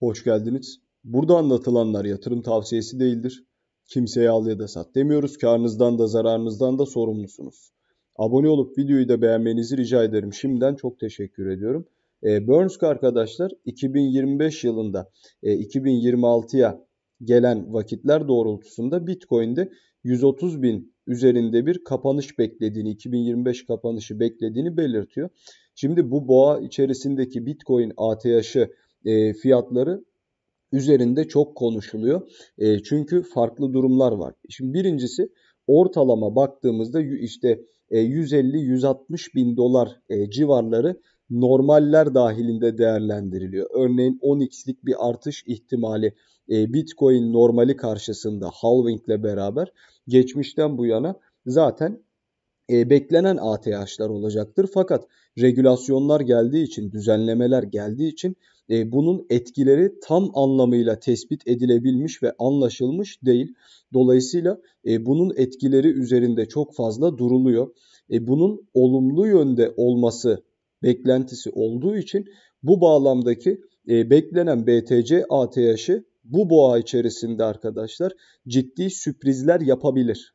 Hoş geldiniz. Burada anlatılanlar yatırım tavsiyesi değildir. Kimseye al ya da sat demiyoruz. Karnınızdan da zararınızdan da sorumlusunuz. Abone olup videoyu da beğenmenizi rica ederim. Şimdiden çok teşekkür ediyorum. E, ee, Bernsk arkadaşlar 2025 yılında e, 2026'ya gelen vakitler doğrultusunda Bitcoin'de 130 bin üzerinde bir kapanış beklediğini, 2025 kapanışı beklediğini belirtiyor. Şimdi bu boğa içerisindeki Bitcoin ATH'ı e, fiyatları üzerinde çok konuşuluyor. E, çünkü farklı durumlar var. Şimdi birincisi ortalama baktığımızda işte e, 150-160 bin dolar e, civarları normaller dahilinde değerlendiriliyor. Örneğin 10x'lik bir artış ihtimali e, Bitcoin normali karşısında halvingle beraber geçmişten bu yana zaten e, beklenen ATH'lar olacaktır. Fakat regülasyonlar geldiği için, düzenlemeler geldiği için e, bunun etkileri tam anlamıyla tespit edilebilmiş ve anlaşılmış değil. Dolayısıyla e, bunun etkileri üzerinde çok fazla duruluyor. E, bunun olumlu yönde olması beklentisi olduğu için bu bağlamdaki e, beklenen BTC ATH'i bu boğa içerisinde arkadaşlar ciddi sürprizler yapabilir.